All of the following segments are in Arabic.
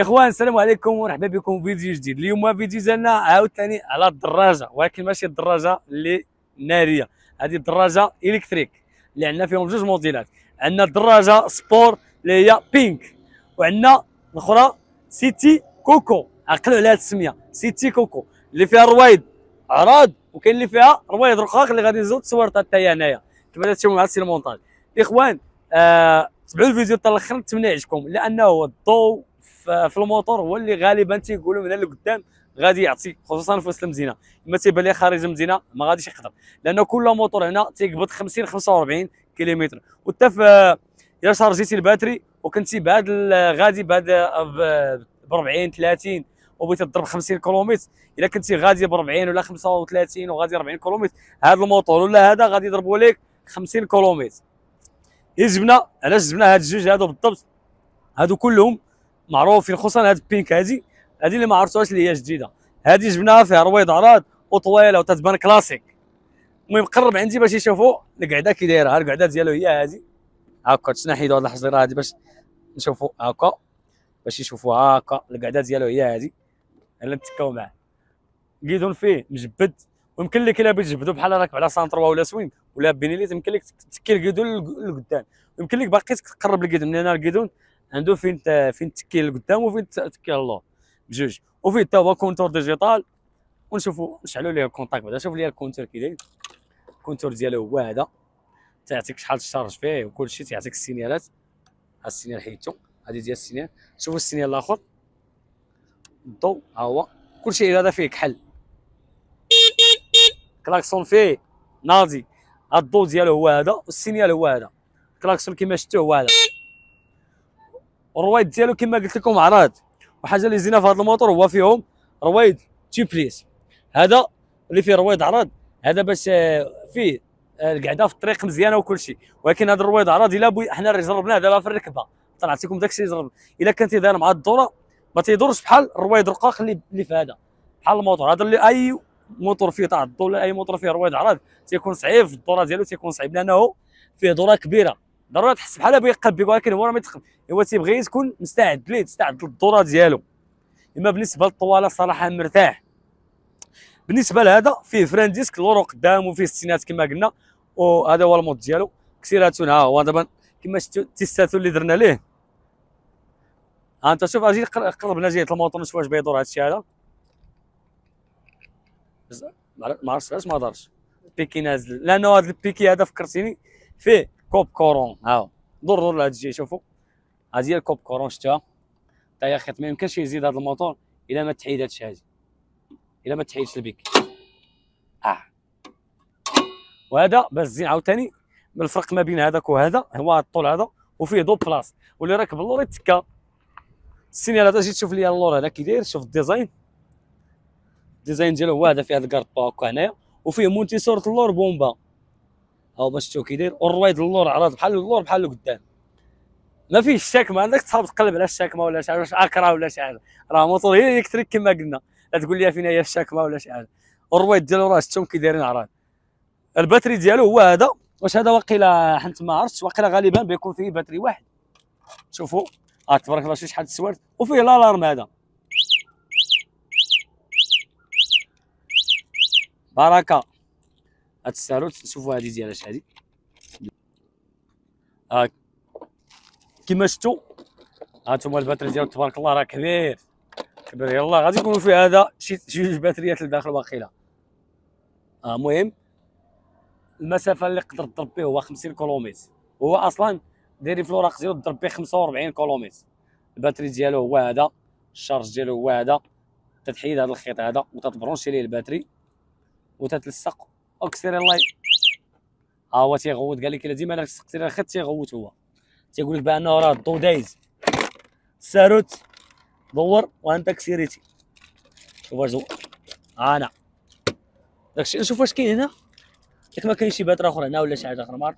اخوان السلام عليكم ومرحبا بكم في فيديو جديد اليوم فيديو ديالنا عاوتاني على الدراجه ولكن ماشي الدراجه اللي ناريه هذه الدراجه الكتريك اللي عندنا فيهم جوج موديلات عندنا الدراجه سبور اللي هي بينك وعندنا الاخرى سيتي كوكو عقلوا على هذه السميه سيتي كوكو اللي فيها روايد عراض وكاين اللي فيها روايد رقاق اللي غادي نزود تصويرتها حتى هي هنايا كما تشوفوا مع السي المونتاج اخوان آه تبعوا الفيديو حتى الاخر نتمنى يعجبكم لانه الضوء في الموتور هو اللي غالبا تيقولوا من لقدام غادي يعطي خصوصا في وسط المدينه اما تيبان لي خارج المدينه ما غاديش يقدر لان كل موتور هنا تيقبض 50 45 كيلومتر وحتى في الا شارجيتي الباتري وكنتي بعد غادي بعد ب 40 30 وبغيتي تضرب 50 كيلومتر الا كنتي غادي ب 40 ولا 35 وغادي 40 كيلومتر هذا الموتور ولا هذا غادي يضربوا لك 50 كيلومتر جبنا علاش جبنا هاد الجوج هادو بالضبط هادو كلهم معروفين خصوصا هاد البينك هادي هادي اللي ما عرفتوهاش اللي هي جديده هادي جبناها فيها رويض عراض وطويله وتتبان كلاسيك المهم قرب عندي باش يشوفوا القعده كي دايره ها القعده ديالو هي هادي هاكا تنحيدوا هاد الحجيره هادي باش نشوفوا هاكا باش يشوفوا هاكا القعده ديالو هي هادي الا نتكاو معاه قيدون فيه مجبد ويمكن لك الا بغيت تجبدو بحال راك على سانتروا ولا سوين ولا بينيليت يمكن لك تكي القيدون لقدام يمكن لك باقي تقرب القيدون من هنا عنده فين فين تكي لقدام وفين تكي للور بجوج وفيه حتى هو كونتور ديجيتال ونشوفوا نشعلوا ليه الكونتاكت بعدا شوف ليا الكونتور كي داير الكونتور ديالو هو هذا تعطيك شحال تشارج فيه وكلشي تيعطيك السينيالات هاد السينيال حيدتو هادي ديال السينيال شوفوا السينيال الاخر الضو ها هو كلشي هذا فيه كحل كلاكسون فيه ناضي الضو ديالو هو هذا والسينيال هو هذا الكلاكسون كيما شفتو هو هذا والروايد ديالو كما قلت لكم عراض وحاجه اللي زينه في هذا الموتور هو فيهم روايد تيبليس هذا اللي فيه روايد عراض هذا باش آه، فيه آه، القعده في الطريق مزيانه وكل شيء ولكن هذا الرويض عراض الا احنا حنا جربناه دابا في الركبه طلعتكم داك الشيء جرب الا كان تيدار مع الدوره ما تيدورش بحال الرويض رقاق اللي اللي في هذا بحال الموتور هذا اللي اي موتور فيه تاع الدوره ولا اي موتور فيه رويض عراض تيكون صعيب في الدوره ديالو تيكون صعيب لانه فيه دوره كبيره ضروري تحس بحال بغى يقبك ولكن هو راه ما يتقب هو تيبغي تكون مستعد ليه تستعد للدوره ديالو اما بالنسبه للطواله صراحه مرتاح بالنسبه لهذا فيه فران ديسك لورو قدام وفيه ستينات كما قلنا وهذا هو المود ديالو كسيرات ها هو دابا كما شفتوا التيستاتو اللي درنا ليه ها انت شوف اجي قربنا جهه الموطور نشوف واش بيدور هذا الشيء هذا ما عرفتش علاش ما دارش بيكي نازل لانه هذا البيكي هذا فكرتيني فيه كوب كورون ها دور دور لهاد الجهه شوفوا هادي هي الكوب كورون شتها تا هي خيط ما يمكنش يزيد هذا الموتور الا ما تحيد هادشي هادي الا ما تحيدش البيك اه وهذا باش زين عاوتاني الفرق ما بين هذاك وهذا هو الطول هذا وفيه دو بلاص واللي راكب اللور يتكا السينيال هذا جيت تشوف لي اللور هذا كي داير شوف الديزاين الديزاين ديالو هو هذا فيه هاد الكارطو هكا هنايا وفيه مونتي صوره اللور بومبا او باش تو كيدير والرويض اللور عرض بحال اللور بحال قدام ما فيش ما عندك تصاوب تقلب على الشاكمه ولا شي حاجه اكرا ولا شي حاجه راه موتور هي الكتريك كما قلنا لا تقول لي فين هي الشاكمه ولا شي حاجه والرويض ديالو راه شفتهم كيدايرين عراض الباتري ديالو هو هذا واش هذا واقيلا حنت ما عرفتش واقيلا غالبا بيكون فيه باتري واحد شوفوا اه تبارك الله شوف شحال السوارت وفيه لارم هذا بركه هاد شوفوا هذه ديال اش هادي آه كما شفتوا انتم الباتري ديالو تبارك الله راه كبير كبير يلا غادي يكونوا في هذا شي جوج باتريات لداخل واقيلا آه المهم المسافه اللي تقدر تضرب به هو 50 كيلومتر هو اصلا دايرين في الوراق ديالو تضرب به 45 كيلومتر الباتري ديالو هو هذا الشارج ديالو هو هذا تتحيد هذا الخيط هذا وتتبرونشي ليه الباتري وتتلصق اكسري الله ها هو تيغوت قال لك الا ديما سقتي الخط تيغوت هو تيقول لك بانه راه الضو دايز ساروت دور وانت كسيريتي شوف واش انا داكشي نشوف واش كاين هنا ياك ما كاينش شي باتر اخر هنا ولا شي حاجه اخرى مار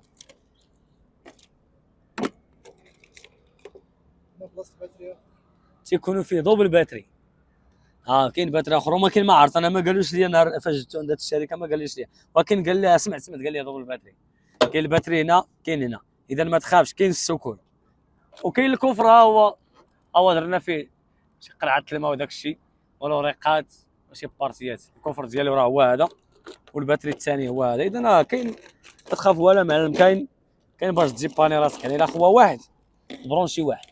تيكونوا فيه دوبل باتري اه كاين باتري اخر ولكن ما عرفت انا ما قالوش لي نهار فاش جبتو عند الشركه ما قاليش لي ولكن قال لي سمعت سمعت قال لي دوبل الباتري كاين الباتري هنا كاين هنا اذا ما تخافش كاين السكون وكاين الكفر ها هو هو درنا فيه شي قرعه الماء وداك الشيء والوريقات وشي بارتيات الكفر ديالو راه هو هذا والباتري الثاني هو هذا اذا راه كاين ما تخاف ولا معلم كاين كاين باش تجيباني راسك يعني الا خوا واحد برونشي واحد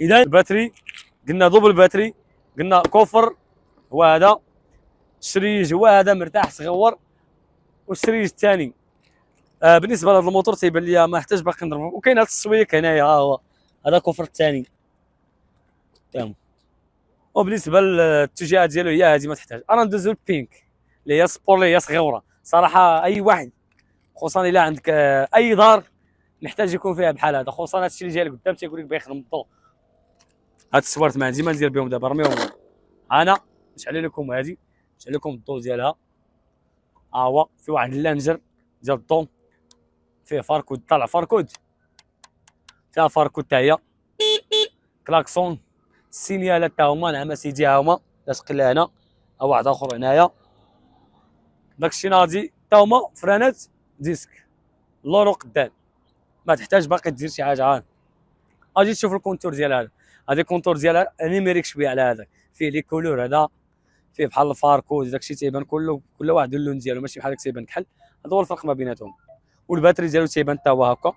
اذا الباتري قلنا دوبل باتري قلنا كوفر هو هذا الشريج هو هذا مرتاح صغور والشريج الثاني آه بالنسبه لهذا الموتور تيبان لي ما احتاج باقي نضربو وكاين هذا التسويق هنايا ها هو هذا الكوفر الثاني تمام وبالنسبه للاتجاه ديالو هي هذه ما تحتاج انا ندوزو البينك اللي هي سبور اللي هي صغيره صراحه اي واحد خصوصا الا عندك آه، اي دار نحتاج يكون فيها بحال هذا خصوصا هادشي اللي جاي لك قدام تيقول لك يخدم الضوء هاد الصوارت ما عندي ما ندير بهم دابا رميهم انا نشعل لكم هادي نشعل لكم الضو ديالها ها آه، هو في واحد اللانجر ديال الضو فيه فاركود طالع فاركود فيها فاركود حتى هي كلاكسون السينيالات حتى هما نعم سيدي ها هما لا قلا هنا ها واحد اخر هنايا داكشي ناضي تا هما فرانات ديسك لورو قدام ما تحتاج باقي دير شي حاجه عاد اجي تشوف الكونتور ديال هذا هذا كونتور ديالها انيميريك شويه على هذاك فيه لي كولور هذا فيه بحال الفاركوز داكشي تيبان كله كل واحد اللون ديالو ماشي بحال داك تيبان كحل هذا هو الفرق ما بيناتهم والباتري ديالو تيبان حتى هو هكا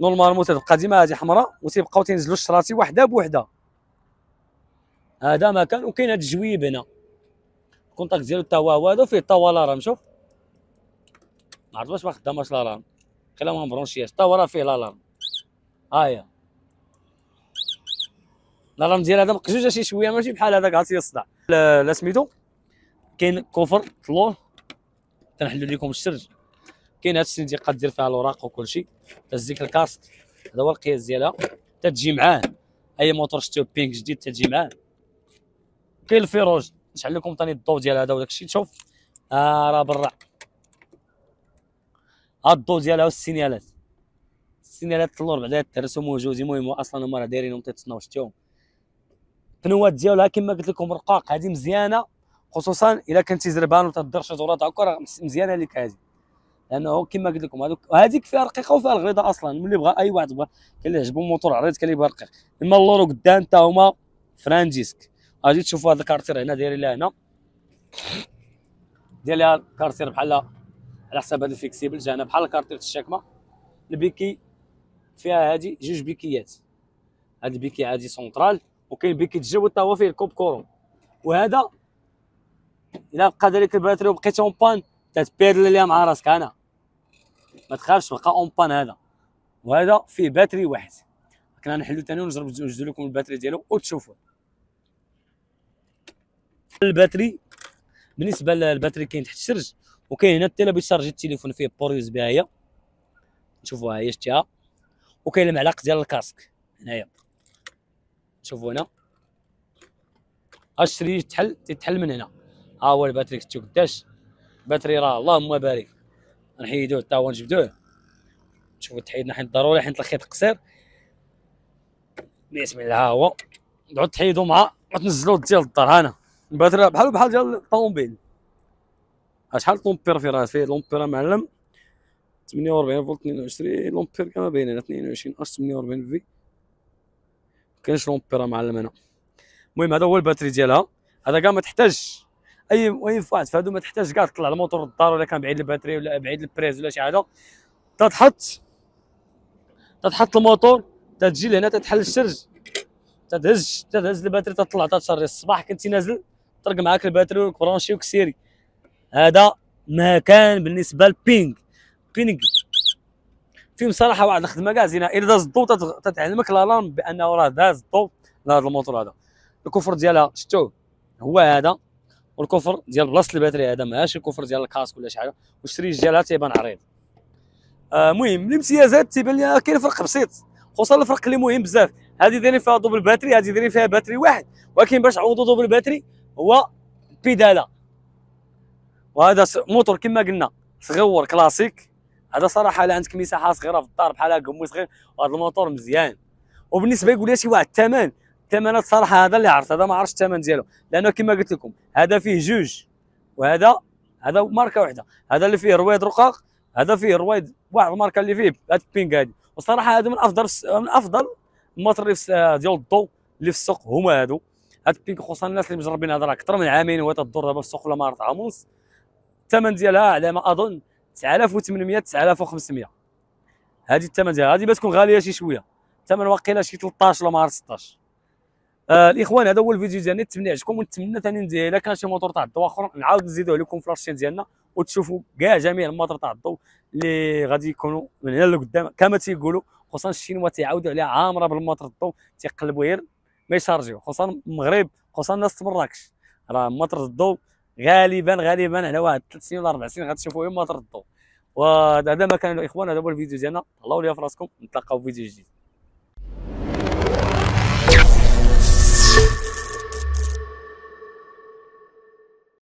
نورمالمون تتبقى ديما هذه حمراء وتيبقاو تينزلوا الشراسي وحده بوحده هذا مكان وكاين هذا الجويب هنا الكونتاكت ديالو حتى هو هذا وفيه حتى هو لارام شوف ما عرفتش واش ما خداماش لارام قيلا ما مبرونشياش حتى هو راه فيه لارام ها هي لا ديال هذا مقجوجه شي شويه ماشي بحال هذاك عرفتي يصدع لا سميتو كاين كوفر طلوه تنحلو لكم الشرج كاين هاد السنين تيبقى دير فيها الاوراق وكلشي تهز الكاسك هذا هو القياس ديالها تتجي معاه اي موتور شتيو بينك جديد تتجي معاه كاين الفيروج نشعل لكم ثاني الضو ديال هذا وداك الشيء تشوف آه راه برا هاد الضو ديالها والسينيالات السينيالات اللور بعدا الترسم موجودين المهم اصلا هما راه دايرينهم تيتصناو شتيهم التنوات ديالها كما قلت لكم رقاق هذه مزيانه خصوصا الا كنتي زربان وتهضر شي تورات هكا مزيانه لك هذه لانه كما قلت لكم هذيك فيها رقيقه وفيها الغريضه اصلا ملي بغى اي واحد كان اللي عجبو الموتور عريض كان بغى رقيق اما اللورو قدام حتى هما فران ديسك تشوفوا هذا الكارتير هنا داير لها هنا ديال لها الكارتير بحال على حساب هذا الفيكسيبل جا هنا بحال الكارتير الشاكمه البيكي فيها هذه جوج بيكيات هاد البيكي عادي سونترال وكاين بي كيتجاوب حتى هو فيه الكوب كورون وهذا الا بقى ذلك الباتري وبقيت اون بان تتبير لي مع راسك انا ما تخافش تبقى اون بان هذا وهذا فيه باتري واحد كنا نحلو ثاني ونجرب نوجد لكم الباتري ديالو وتشوفوا الباتري بالنسبه للباتري كاين تحت الشرج وكاين هنا حتى بيشارجي التليفون فيه بور يوز بي هي نشوفوها هي شتيها وكاين المعلق ديال الكاسك هنايا شوفوا هنا الشرير تحل تتحل من هنا ها هو الباتري شفتوا قداش الباتري راه اللهم بارك نحيدوه تا هو نجبدوه شوفوا تحيدنا حيت ضروري حيت الخيط قصير بسم الله ها هو نعود تحيدو مع وتنزلو ديال الدار هانا الباتري بحال بحال ديال الطوموبيل شحال طومبير فيه راسي فيه لومبير معلم 48 فولت 22 لومبير كما بيننا 22 اش 48 في كاينش لومبيرا معلم هنا المهم هذا هو الباتري ديالها هذا كاع ما تحتاجش اي اي فايت فهادو ما تحتاج كاع تطلع الموتور الدار ولا كان بعيد الباتري ولا بعيد البريز ولا شي حاجه تتحط تتحط الموتور تتجي لهنا تتحل الشرج تدهز تدهز الباتري تطلع تتشري الصباح كنتي نازل طرق معاك الباتري وكبرونشي وكسيري هذا مكان بالنسبه للبينغ بينغ فيهم صراحه واحد الخدمه كاع زينه الا داز الضوء تتعلمك لام بانه راه داز الضوء لهذا الموتور هذا الكفر ديالها شفتوه هو هذا والكفر ديال بلاصه الباتري هذا ماشي الكفر ديال الكاسك ولا شي حاجه والشريج ديالها تيبان عريض المهم آه الامتيازات تيبان لي كاين فرق بسيط خصوصا الفرق اللي مهم بزاف هذه دايرين فيها دوبل باتري هذه دايرين فيها باتري واحد ولكن باش عوضوا دوبل باتري هو بيداله وهذا موتور كما قلنا صغور كلاسيك هذا صراحه الا عندك مساحه صغيره في الدار بحال هكا مو صغير وهذا الموتور مزيان وبالنسبه يقول لي شي واحد الثمن الثمن الصراحه هذا اللي عرفت هذا ما عرفتش الثمن ديالو لانه كما قلت لكم هذا فيه جوج وهذا هذا ماركه واحده هذا اللي فيه رويد رقاق هذا فيه رويد واحد الماركه اللي فيه هاد البينغ هادي وصراحه هذا من افضل من افضل الماتريفس آه، ديال الضو اللي في السوق هما هادو هاد البينغ خصوصا الناس اللي مجربين هذا راه اكثر من عامين وهي تضر دابا في السوق ولا ما عرفت عام ونص الثمن ديالها على ما اظن 9800 9500 هذه الثمن ديالها هذه تكون غاليه شي شويه الثمن واقيلا شي 13 ولا ما عرفت 16 آه الاخوان هذا هو الفيديو ديالنا نتمنى يعجبكم ونتمنى ثاني الا كان شي موتور تاع الضو اخر نعاود نزيدوه عليكم في لاشين ديالنا وتشوفوا كاع جميع الموتور تاع الضو اللي غادي يكونوا من هنا لقدام كما تيقولوا خصوصا الشينوا تيعاودوا عليها عامره بالموتور الضو تيقلبوا غير ما يشارجيو خصوصا المغرب خصوصا الناس مراكش راه موتور الضو غالبا غالبا على واحد ثلاث سنين ولا اربع سنين غتشوفوا يوم ما تردوا وهذا ما كان الاخوان هذا هو الفيديو ديالنا الله ليا فراسكم نتلاقاو في فيديو جديد